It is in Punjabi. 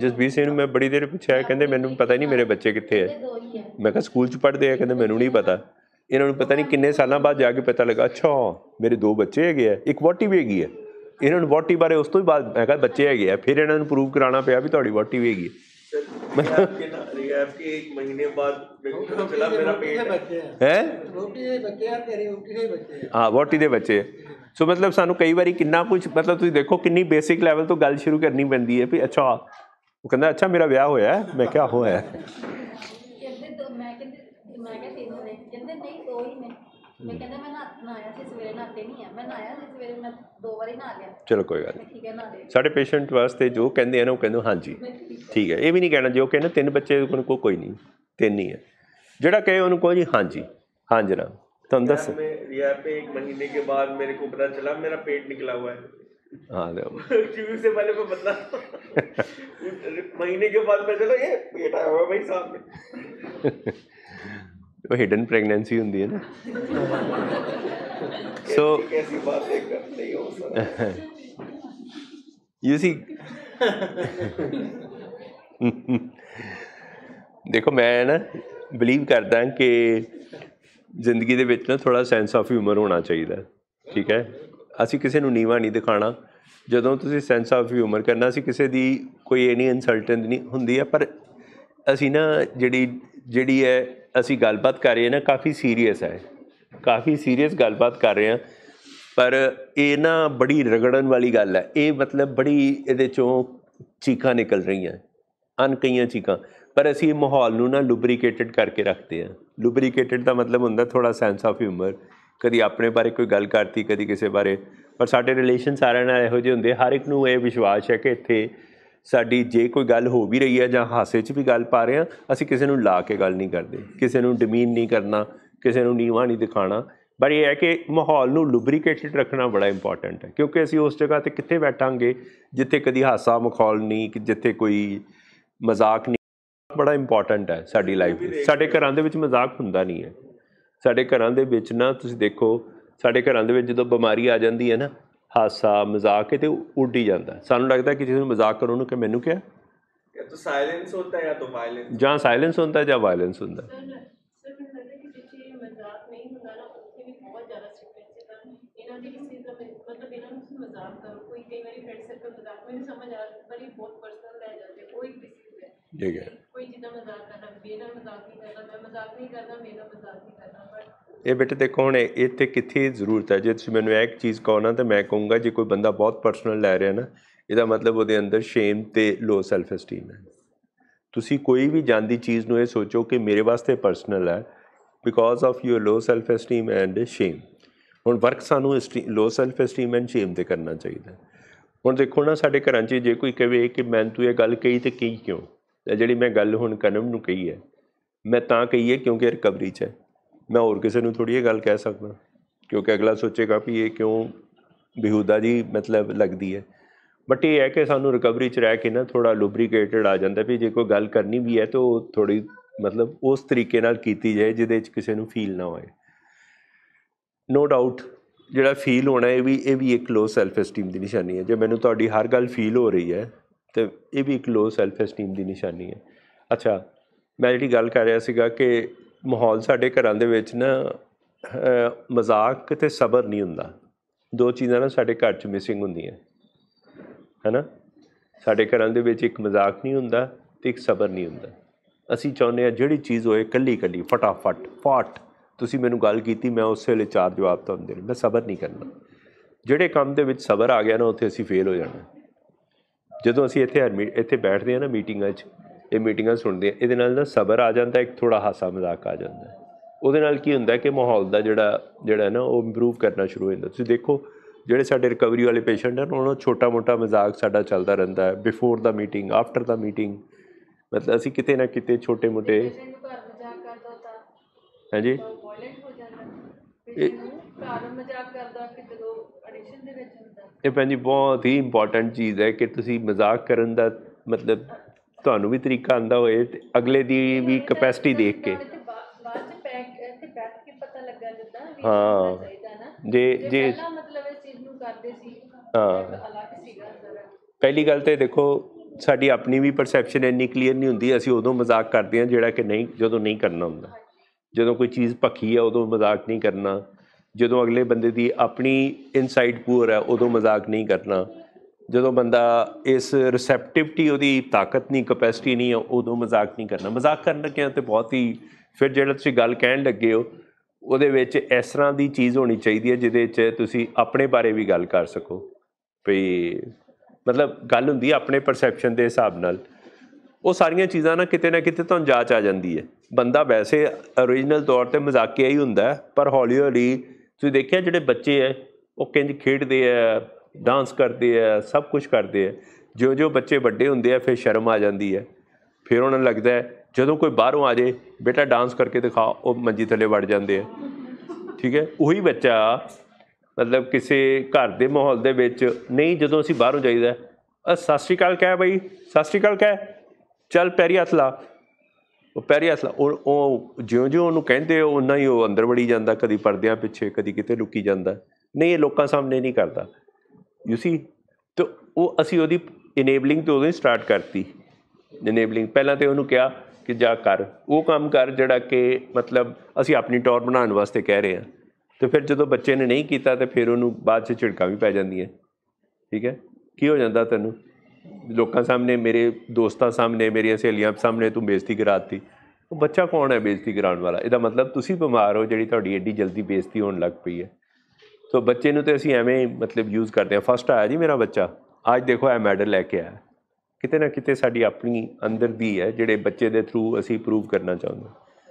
ਜਸਬੀਰ ਸਿੰਘ ਨੂੰ ਮੈਂ ਬੜੀ ਦੇਰ ਪੁੱਛਿਆ ਕਹਿੰਦੇ ਮੈਨੂੰ ਪਤਾ ਨਹੀਂ ਮੇਰੇ ਬੱਚੇ ਕਿੱਥੇ ਐ ਮੈਂ ਕਿਹਾ ਸਕੂਲ 'ਚ ਪੜ੍ਹਦੇ ਆ ਕਹਿੰਦੇ ਮੈਨੂੰ ਨਹੀਂ ਪਤਾ ਇਹਨਾਂ ਨੂੰ ਪਤਾ ਨਹੀਂ ਕਿੰਨੇ ਸਾਲਾਂ ਬਾਅਦ ਜਾ ਕੇ ਪਤਾ ਲੱਗਾ ਅੱਛਾ ਮੇਰੇ ਦੋ ਬੱਚੇ ਹੈਗੇ ਆ ਇੱਕ ਵਾਟੀ ਵੀ ਹੈਗੀ ਹੈ ਇਹਨਾਂ ਨੂੰ ਵਾਟੀ ਬਾਰੇ ਉਸ ਤੋਂ ਹੀ ਬਾਅਦ ਮੈਂ ਕਿਹਾ ਬੱਚੇ ਹੈਗੇ ਆ ਫਿਰ ਇਹਨਾਂ ਨੂੰ ਪ੍ਰੂਫ ਕਰਾਉਣਾ ਪਿਆ ਵੀ ਤੁਹਾਡੀ ਵਾਟੀ ਵੀ ਹੈਗੀ गैप के एक महीने बाद चला मेरा पेट है ਰੋਟੀ ਦੇ ਬੱਚੇ ਆ ਤੇਰੇ ਰੋਟੀ ਦੇ ਬੱਚੇ ਆ ਹਾਂ ਵੋਟੀ ਦੇ ਬੱਚੇ ਸੋ ਮਤਲਬ ਸਾਨੂੰ ਕਈ ਵਾਰੀ ਕਿੰਨਾ ਕੁਝ ਮਤਲਬ ਤੁਸੀਂ ਦੇਖੋ ਕਿੰਨੀ ਬੇਸਿਕ ਲੈਵਲ ਤੋਂ ਗੱਲ ਸ਼ੁਰੂ ਕਰਨੀ ਪੈਂਦੀ ਹੈ ਵੀ ਅੱਛਾ ਉਹ ਕਹਿੰਦਾ ਅੱਛਾ ਮੇਰਾ ਵਿਆਹ ਹੋਇਆ ਹੈ। ਮੈਂ ਕਿਹਾ ਹੋਇਆ ਹੈ। ਕਹਿੰਦੇ ਦੋ- ਮੈਂ ਕਹਿੰਦੀ ਮੈਂ ਕਿਹਾ ਤਿੰਨ ਨੇ ਕਹਿੰਦੇ ਨਹੀਂ ਦੋ ਹੀ ਨੇ ਮੈਂ ਕਹਿੰਦਾ ਮੈਂ ਮੈਂ ਅਸੀਂ ਸਵੇਰੇ ਨਹਾਤੇ ਨਹੀਂ ਆ ਮੈਂ ਆਇਆ ਸੀ ਸਵੇਰੇ ਮੈਂ ਦੋ ਵਾਰੀ ਨਹਾ ਲਿਆ ਚਲੋ ਕੋਈ ਗੱਲ ਨਹੀਂ ਠੀਕ ਹੈ ਨਾ ਲਿਆ ਸਾਡੇ ਪੇਸ਼ੈਂਟ ਵਾਸਤੇ ਜੋ ਕਹਿੰਦੇ ਆ ਨਾ ਉਹ ਕਹਿੰਦੇ ਹਾਂਜੀ ਠੀਕ ਹੈ ਇਹ ਵੀ ਨਹੀਂ ਕਹਿਣਾ ਜੇ ਕਹਿੰਦੇ ਤਿੰਨ ਬੱਚੇ ਉਹਨਾਂ ਕੋਲ ਕੋਈ ਨਹੀਂ ਤਿੰਨ ਹੀ ਆ ਜਿਹੜਾ ਕਹੇ ਉਹਨੂੰ ਕਹੋ ਜੀ ਹਾਂਜੀ ਹਾਂ ਜਨਾਬ ਤੁਹਾਨੂੰ ਦੱਸ ਮੈਂ ਯਾਰ ਇੱਕ ਮਹੀਨੇ ਕੇ ਬਾਅਦ बाद मेरे को पता चला मेरा पेट निकला हुआ है हाँ क्योंकि उससे पहले मैं बदला महीने के बाद पता चला ये पेट आया हुआ भाई साहब में ਉਹ ਹਿਡਨ ਪ੍ਰੈਗਨੈਂਸੀ ਹੁੰਦੀ ਹੈ ਨਾ so you see ਦੇਖੋ ਮੈਂ ਨਾ ਬਲੀਵ ਕਰਦਾ ਕਿ ਜ਼ਿੰਦਗੀ ਦੇ ਵਿੱਚ ਨਾ ਥੋੜਾ ਸੈਂਸ ਆਫ ਹਿਊਮਰ ਹੋਣਾ ਚਾਹੀਦਾ ਠੀਕ ਹੈ ਅਸੀਂ ਕਿਸੇ ਨੂੰ ਨੀਵਾ ਨਹੀਂ ਦਿਖਾਣਾ ਜਦੋਂ ਤੁਸੀਂ ਸੈਂਸ ਆਫ ਹਿਊਮਰ ਕਰਨਾ ਸੀ ਕਿਸੇ ਦੀ ਕੋਈ ਇਹ ਨਹੀਂ ਇਨਸਲਟੈਂਟ ਨਹੀਂ ਹੁੰਦੀ ਹੈ ਪਰ ਅਸੀਂ ਨਾ ਜਿਹੜੀ ਜਿਹੜੀ ਹੈ ਅਸੀਂ ਗੱਲਬਾਤ ਕਰ ਰਹੇ ਨਾ ਕਾਫੀ ਸੀਰੀਅਸ ਹੈ ਕਾਫੀ ਸੀਰੀਅਸ ਗੱਲਬਾਤ ਕਰ ਰਹੇ ਆ ਪਰ ਇਹ ਨਾ ਬੜੀ ਰਗੜਨ ਵਾਲੀ ਗੱਲ ਹੈ ਇਹ ਮਤਲਬ ਬੜੀ ਇਹਦੇ ਚੋਂ ਚੀਕਾਂ ਨਿਕਲ ਰਹੀਆਂ ਅਨ ਕਈਆਂ ਚੀਕਾਂ ਪਰ ਅਸੀਂ ਮਾਹੌਲ ਨੂੰ ਨਾ ਲੁਬਰੀਕੇਟਡ ਕਰਕੇ ਰੱਖਦੇ ਆ ਲੁਬਰੀਕੇਟਡ ਦਾ ਮਤਲਬ ਹੁੰਦਾ ਥੋੜਾ ਸੈਂਸ ਆਫ ਹਿਊਮਰ ਕਦੀ ਆਪਣੇ ਬਾਰੇ ਕੋਈ ਗੱਲ ਕਰਤੀ ਕਦੀ ਕਿਸੇ ਬਾਰੇ ਪਰ ਸਾਡੇ ਰਿਲੇਸ਼ਨ ਸਾਰਿਆਂ ਨਾਲ ਇਹੋ ਜਿਹੇ ਹੁੰਦੇ ਹਰ ਇੱਕ ਨੂੰ ਇਹ ਵਿਸ਼ਵਾਸ ਹੈ ਕਿ ਇੱਥੇ ਸਾਡੀ ਜੇ ਕੋਈ ਗੱਲ ਹੋ ਵੀ ਰਹੀ ਹੈ ਜਾਂ ਹਾਸੇ 'ਚ ਵੀ ਗੱਲ ਪਾ ਰਹੇ ਆ ਅਸੀਂ ਕਿਸੇ ਨੂੰ ਲਾ ਕੇ ਗੱਲ ਨਹੀਂ ਕਰਦੇ ਕਿਸੇ ਨੂੰ ਡਿਮੀਨ ਨਹੀਂ ਕਰਨਾ ਕਿਸੇ ਨੂੰ ਨੀਵਾ ਨਹੀਂ ਦਿਖਾਣਾ ਪਰ ਇਹ ਹੈ ਕਿ ਮਾਹੌਲ ਨੂੰ ਲੁਬਰੀਕੇਟਡ ਰੱਖਣਾ ਬੜਾ ਇੰਪੋਰਟੈਂਟ ਹੈ ਕਿਉਂਕਿ ਅਸੀਂ ਉਸ ਜਗ੍ਹਾ ਤੇ ਕਿੱਥੇ ਬੈਠਾਂਗੇ ਜਿੱਥੇ ਕਦੀ ਹਾਸਾ ਮਖੌਲ ਨਹੀਂ ਜਿੱਥੇ ਕੋਈ ਮਜ਼ਾਕ ਨਹੀਂ ਬੜਾ ਇੰਪੋਰਟੈਂਟ ਹੈ ਸਾਡੀ ਲਾਈਫ ਵਿੱਚ ਸਾਡੇ ਘਰਾਂ ਦੇ ਵਿੱਚ ਮਜ਼ਾਕ ਹੁੰਦਾ ਨਹੀਂ ਹੈ ਸਾਡੇ ਘਰਾਂ ਦੇ ਵਿੱਚ ਨਾ ਤੁਸੀਂ ਦੇਖੋ ਸਾਡੇ ਘਰਾਂ ਦੇ ਵਿੱਚ ਜਦੋਂ ਬਿਮਾਰੀ ਆ ਜਾਂਦੀ ਹੈ ਨਾ ਹਾਸਾ ਮਜ਼ਾਕ ਤੇ ਉੱਡੀ ਜਾਂਦਾ ਸਾਨੂੰ ਲੱਗਦਾ ਕਿ ਕਿਸੇ ਨੂੰ ਮਜ਼ਾਕ ਕਰੋ ਉਹਨੂੰ ਕਿ ਮੈਨੂੰ ਕਿਹਾ ਜਾਂ ਤਾਂ ਸਾਇਲੈਂਸ ਹੁੰਦਾ ਹੈ ਜਾਂ ਤਾਂ ਵਾਇਲੈਂਸ ਜਾਂ ਸਾਇਲੈਂਸ ਹੁੰਦਾ ਜਾਂ ਵਾਇਲੈਂਸ ਹੁੰਦਾ ਜੇ ਹੈ। ਕੋਈ ਜਿੱਦਾਂ ਮਜ਼ਾਕ ਕਰਨਾ ਮੇਰਾ ਮਜ਼ਾਕ ਨਹੀਂ ਕਰਦਾ ਮੈਂ ਮਜ਼ਾਕ ਨਹੀਂ ਕਰਦਾ ਮੇਰਾ ਮਜ਼ਾਕ ਨਹੀਂ ਕਰਦਾ ਇਹ ਬੇਟੇ ਦੇਖੋ ਹੁਣ ਇੱਥੇ ਕਿੱਥੇ ਜ਼ਰੂਰਤ ਹੈ ਜੇ ਤੁਸੀਂ ਮੈਨੂੰ ਇੱਕ ਚੀਜ਼ ਕਹੋ ਨਾ ਤਾਂ ਮੈਂ ਕਹੂੰਗਾ ਜੇ ਕੋਈ ਬੰਦਾ ਬਹੁਤ ਪਰਸਨਲ ਲੈ ਰਿਹਾ ਨਾ ਇਹਦਾ ਮਤਲਬ ਉਹਦੇ ਅੰਦਰ ਸ਼ੇਮ ਤੇ ਲੋ ਸੈਲਫ ਐਸਟੀਮ ਹੈ ਤੁਸੀਂ ਕੋਈ ਵੀ ਜਾਂਦੀ ਚੀਜ਼ ਨੂੰ ਇਹ ਸੋਚੋ ਕਿ ਮੇਰੇ ਵਾਸਤੇ ਪਰਸਨਲ ਹੈ because of your low self esteem and shame ਹੁਣ ਵਰਕ ਸਾਨੂੰ low self esteem and shame ਤੇ ਕਰਨਾ ਚਾਹੀਦਾ ਹੁਣ ਦੇਖੋ ਨਾ ਸਾਡੇ ਘਰਾਂ 'ਚ ਜੇ ਕੋਈ ਕਹੇ ਕਿ ਮੈਂ ਤੂੰ ਇਹ ਗੱਲ ਕਹੀ ਤੇ ਕੀ ਕਿਉਂ ਜਿਹੜੀ ਮੈਂ ਗੱਲ ਹੁਣ ਕਨਮ ਨੂੰ ਕਹੀ ਹੈ ਮੈਂ ਤਾਂ ਕਹੀ ਹੈ ਕਿਉਂਕਿ ਰਿਕਵਰੀ 'ਚ ਹੈ ਮੈਂ ਹੋਰ ਕਿਸੇ ਨੂੰ ਥੋੜੀ ਇਹ ਗੱਲ ਕਹਿ ਸਕਦਾ ਕਿਉਂਕਿ ਅਗਲਾ ਸੋਚੇਗਾ ਵੀ ਇਹ ਕਿਉਂ ਬਿਹੂਦਾ ਜੀ ਮਤਲਬ ਲੱਗਦੀ ਹੈ ਬਟ ਇਹ ਹੈ ਕਿ ਸਾਨੂੰ ਰਿਕਵਰੀ 'ਚ ਰਹਿ ਕੇ ਨਾ ਥੋੜਾ ਲੁਬਰੀਕੇਟਡ ਆ ਜਾਂਦਾ ਵੀ ਜੇ ਕੋਈ ਗੱਲ ਕਰਨੀ ਵੀ ਹੈ ਤਾਂ ਉਹ ਥੋੜੀ ਮਤਲਬ ਉਸ ਤਰੀਕੇ ਨਾਲ ਕੀਤੀ ਜਾਏ ਜਿਹਦੇ ਵਿੱਚ ਕਿਸੇ ਨੂੰ ਫੀਲ ਨਾ ਹੋਏ ਨੋ ਡਾਊਟ ਜਿਹੜਾ ਫੀਲ ਹੋਣਾ ਇਹ ਵੀ ਇਹ ਵੀ ਇੱਕ ਲੋ ਸੈਲਫ ਐਸਟੀਮ ਦੀ ਨਿਸ਼ਾਨੀ ਹੈ ਜੇ ਮੈਨੂੰ ਤੁਹਾਡੀ ਹਰ ਗੱਲ ਫੀਲ ਹੋ ਰਹੀ ਹੈ ਤੇ ਇਹ ਵੀ ਇੱਕ ਲੋ ਸੈਲਫ ਐਸਟੀਮ ਦੀ ਨਿਸ਼ਾਨੀ ਹੈ ਅੱਛਾ ਮੈਂ ਜਿਹੜੀ ਗੱਲ ਕਰ ਰਿਹਾ ਸੀਗਾ ਕਿ ਮਾਹੌਲ ਸਾਡੇ ਘਰਾਂ ਦੇ ਵਿੱਚ ਨਾ ਮਜ਼ਾਕ ਤੇ ਸਬਰ ਨਹੀਂ ਹੁੰਦਾ ਦੋ ਚੀਜ਼ਾਂ ਨਾ ਸਾਡੇ ਘਰ 'ਚ ਮਿਸਿੰਗ ਹੁੰਦੀਆਂ ਹੈਨਾ ਸਾਡੇ ਘਰਾਂ ਦੇ ਵਿੱਚ ਇੱਕ ਮਜ਼ਾਕ ਨਹੀਂ ਹੁੰਦਾ ਤੇ ਇੱਕ ਸਬਰ ਨਹੀਂ ਹੁੰਦਾ ਅਸੀਂ ਚਾਹੁੰਦੇ ਆ ਜਿਹੜੀ ਚੀਜ਼ ਹੋਏ ਕੱਲੀ ਕੱਲੀ ਫਟਾਫਟ ਫਾਟ ਤੁਸੀਂ ਮੈਨੂੰ ਗੱਲ ਕੀਤੀ ਮੈਂ ਉਸੇ ਵੇਲੇ ਚਾਰ ਜਵਾਬ ਤੁਹਾਨੂੰ ਦੇਣੇ ਮੈਂ ਸਬਰ ਨਹੀਂ ਕਰਨਾ ਜਿਹੜੇ ਕੰਮ ਦੇ ਵਿੱਚ ਸਬਰ ਆ ਗਿਆ ਨਾ ਉੱਥੇ ਅਸੀਂ ਫੇਲ ਹੋ ਜਾਣਾ ਜਦੋਂ ਅਸੀਂ ਇੱਥੇ ਇੱਥੇ ਬੈਠਦੇ ਆ ਨਾ ਮੀਟਿੰਗਾਂ 'ਚ ਇਹ ਮੀਟਿੰਗਾਂ ਸੁਣਦੇ ਆ ਇਹਦੇ ਨਾਲ ਨਾ ਸਬਰ ਆ ਜਾਂਦਾ ਇੱਕ ਥੋੜਾ ਹਾਸਾ ਮਜ਼ਾਕ ਆ ਜਾਂਦਾ ਉਹਦੇ ਨਾਲ ਕੀ ਹੁੰਦਾ ਕਿ ਮਾਹੌਲ ਦਾ ਜਿਹੜਾ ਜਿਹੜਾ ਨਾ ਉਹ ਇੰਪਰੂਵ ਕਰਨਾ ਸ਼ੁਰੂ ਹੋ ਜਾਂਦਾ ਤੁਸੀਂ ਦੇਖੋ ਜਿਹੜੇ ਸਾਡੇ ਰਿਕਵਰੀ ਵਾਲੇ ਪੇਸ਼ੈਂਟ ਹਨ ਉਹਨਾਂ ਦਾ ਛੋਟਾ-ਮੋਟਾ ਮਜ਼ਾਕ ਸਾਡਾ ਚੱਲਦਾ ਰਹਿੰਦਾ ਹੈ before the meeting after the meeting ਮਤਲਬ ਅਸੀਂ ਕਿਤੇ ਨਾ ਕਿਤੇ ਛੋਟੇ-ਮੋਟੇ ਹਾਂਜੀ ਵਾਇਲੈਂਟ ਹੋ ਜਾਂਦਾ ਇਹ ਮਜ਼ਾਕ ਕਰਦਾ ਕਿ ਜਦੋਂ ਐਡੀਸ਼ਨ ਦੇ ਵਿੱਚ ਇਹ ਪੰਜੀ ਬਹੁਤ ਹੀ ਇੰਪੋਰਟੈਂਟ ਚੀਜ਼ ਹੈ ਕਿ ਤੁਸੀਂ ਮਜ਼ਾਕ ਕਰਨ ਦਾ ਮਤਲਬ ਤੁਹਾਨੂੰ ਵੀ ਤਰੀਕਾ ਆਂਦਾ ਹੋਏ ਤੇ ਅਗਲੇ ਦੀ ਵੀ ਕਪੈਸਿਟੀ ਦੇਖ ਕੇ ਹਾਂ ਜੇ ਜੇ ਮਤਲਬ ਇਸ ਚੀਜ਼ ਨੂੰ ਕਰਦੇ ਸੀ ਹਾਂ ਪਹਿਲੀ ਗੱਲ ਤੇ ਦੇਖੋ ਸਾਡੀ ਆਪਣੀ ਵੀ ਪਰਸੈਪਸ਼ਨ ਇੰਨੀ ਕਲੀਅਰ ਨਹੀਂ ਹੁੰਦੀ ਅਸੀਂ ਉਦੋਂ ਮਜ਼ਾਕ ਕਰਦੇ ਹਾਂ ਜਿਹੜਾ ਕਿ ਨਹੀਂ ਜਦੋਂ ਨਹੀਂ ਕਰਨਾ ਹੁੰਦਾ ਜਦੋਂ ਕੋਈ ਚੀਜ਼ ਪੱਕੀ ਹੈ ਉਦੋਂ ਮਜ਼ਾਕ ਨਹੀਂ ਕਰਨਾ ਜਦੋਂ ਅਗਲੇ ਬੰਦੇ ਦੀ ਆਪਣੀ ਇਨਸਾਈਡ ਪੂਰ ਹੈ ਉਦੋਂ ਮਜ਼ਾਕ ਨਹੀਂ ਕਰਨਾ ਜਦੋਂ ਬੰਦਾ ਇਸ ਰਿਸੈਪਟਿਵਿਟੀ ਉਹਦੀ ਤਾਕਤ ਨਹੀਂ ਕਪੈਸਿਟੀ ਨਹੀਂ ਹੈ ਉਦੋਂ ਮਜ਼ਾਕ ਨਹੀਂ ਕਰਨਾ ਮਜ਼ਾਕ ਕਰਨ ਲੱਗਿਆਂ ਤੇ ਬਹੁਤ ਹੀ ਫਿਰ ਜਿਹੜਾ ਤੁਸੀਂ ਗੱਲ ਕਹਿਣ ਲੱਗੇ ਹੋ ਉਹਦੇ ਵਿੱਚ ਇਸ ਤਰ੍ਹਾਂ ਦੀ ਚੀਜ਼ ਹੋਣੀ ਚਾਹੀਦੀ ਹੈ ਜਿਹਦੇ 'ਚ ਤੁਸੀਂ ਆਪਣੇ ਬਾਰੇ ਵੀ ਗੱਲ ਕਰ ਸਕੋ ਭਈ ਮਤਲਬ ਗੱਲ ਹੁੰਦੀ ਹੈ ਆਪਣੇ ਪਰਸੈਪਸ਼ਨ ਦੇ ਹਿਸਾਬ ਨਾਲ ਉਹ ਸਾਰੀਆਂ ਚੀਜ਼ਾਂ ਨਾ ਕਿਤੇ ਨਾ ਕਿਤੇ ਤੁਹਾਨੂੰ ਜਾਂਚ ਆ ਜਾਂਦੀ ਹੈ ਬੰਦਾ ਵੈਸੇ origignal ਤੌਰ ਤੇ ਮਜ਼ਾਕੀਆ ਹੀ ਹੁੰਦਾ ਪਰ ਹੌਲੀ ਹੌਲੀ ਤੁਸੀਂ ਦੇਖਿਆ ਜਿਹੜੇ ਬੱਚੇ ਐ ਉਹ ਕਿੰਜ ਖੇਡਦੇ ਐ ਡਾਂਸ ਕਰਦੇ ਐ ਸਭ ਕੁਝ ਕਰਦੇ ਐ ਜਿਉਂ ਜਿਉਂ ਬੱਚੇ ਵੱਡੇ ਹੁੰਦੇ ਐ ਫਿਰ ਸ਼ਰਮ ਆ ਜਾਂਦੀ ਐ ਫਿਰ ਉਹਨਾਂ ਨੂੰ ਲੱਗਦਾ ਜਦੋਂ ਕੋਈ ਬਾਹਰੋਂ ਆ ਜੇ ਬੇਟਾ ਡਾਂਸ ਕਰਕੇ ਦਿਖਾ ਉਹ ਮੰਜੀ ਥੱਲੇ ਵੜ ਜਾਂਦੇ ਐ ਠੀਕ ਐ ਉਹੀ ਬੱਚਾ ਮਤਲਬ ਕਿਸੇ ਘਰ ਦੇ ਮਾਹੌਲ ਦੇ ਵਿੱਚ ਨਹੀਂ ਜਦੋਂ ਅਸੀਂ ਬਾਹਰੋਂ ਜਾਈਦਾ ਸਤਿ ਸ਼੍ਰੀ ਅਕਾਲ ਕਹਿ ਬਈ ਸਤਿ ਸ਼੍ਰੀ ਅਕਾਲ ਕਹਿ ਚੱਲ ਪੈਰੀ ਹੱਥ ਲਾ ਉਹ ਪੈਰੀ ਅਸਲਾ ਉਹ ਜਿਉਂ-ਜਿਉਂ ਉਹਨੂੰ ਕਹਿੰਦੇ ਉਹਨਾਂ ਉਨਾ ਹੀ ਉਹ ਅੰਦਰ ਵੜੀ ਜਾਂਦਾ ਕਦੀ ਪਰਦਿਆਂ ਪਿੱਛੇ ਕਦੀ ਕਿਤੇ ਲੁਕੀ ਜਾਂਦਾ ਨਹੀਂ ਇਹ ਲੋਕਾਂ ਸਾਹਮਣੇ ਨਹੀਂ ਕਰਦਾ ਯੂ ਸੀ ਤੇ ਉਹ ਅਸੀਂ ਉਹਦੀ ਇਨੇਬਲਿੰਗ ਤੋਂ ਉਹਦੇ ਸਟਾਰਟ ਕਰਤੀ ਇਨੇਬਲਿੰਗ ਪਹਿਲਾਂ ਤੇ ਉਹਨੂੰ ਕਿਹਾ ਕਿ ਜਾ ਕਰ ਉਹ ਕੰਮ ਕਰ ਜਿਹੜਾ ਕਿ ਮਤਲਬ ਅਸੀਂ ਆਪਣੀ ਟੌਰ ਬਣਾਉਣ ਵਾਸਤੇ ਕਹਿ ਰਹੇ ਹਾਂ ਤੇ ਫਿਰ ਜਦੋਂ ਬੱਚੇ ਨੇ ਨਹੀਂ ਕੀਤਾ ਤੇ ਫਿਰ ਉਹਨੂੰ ਬਾਅਦ 'ਚ ਝਿੜਕਾਂ ਵੀ ਪੈ ਜਾਂਦੀਆਂ ਠੀਕ ਹੈ ਕੀ ਹੋ ਜਾਂਦਾ ਤੈਨੂੰ ਲੋਕਾਂ ਸਾਹਮਣੇ ਮੇਰੇ ਦੋਸਤਾਂ ਸਾਹਮਣੇ ਮੇਰੀਆਂ ਸਹੇਲੀਆਂ ਸਾਹਮਣੇ ਤੂੰ ਬੇਇੱਜ਼ਤੀ ਕਰਾਤੀ ਉਹ ਬੱਚਾ ਕੌਣ ਹੈ ਬੇਇੱਜ਼ਤੀ ਕਰਾਉਣ ਵਾਲਾ ਇਹਦਾ ਮਤਲਬ ਤੁਸੀਂ ਬਿਮਾਰ ਹੋ ਜਿਹੜੀ ਤੁਹਾਡੀ ਏਡੀ ਜਲਦੀ ਬੇਇੱਜ਼ਤੀ ਹੋਣ ਲੱਗ ਪਈ ਹੈ ਸੋ ਬੱਚੇ ਨੂੰ ਤੇ ਅਸੀਂ ਐਵੇਂ ਮਤਲਬ ਯੂਜ਼ ਕਰਦੇ ਹਾਂ ਫਸਟ ਆਇਆ ਜੀ ਮੇਰਾ ਬੱਚਾ ਅੱਜ ਦੇਖੋ ਇਹ ਮੈਡਲ ਲੈ ਕੇ ਆਇਆ ਕਿਤੇ ਨਾ ਕਿਤੇ ਸਾਡੀ ਆਪਣੀ ਅੰਦਰ ਦੀ ਹੈ ਜਿਹੜੇ ਬੱਚੇ ਦੇ ਥਰੂ ਅਸੀਂ ਪ੍ਰੂਵ ਕਰਨਾ ਚਾਹੁੰਦੇ ਹਾਂ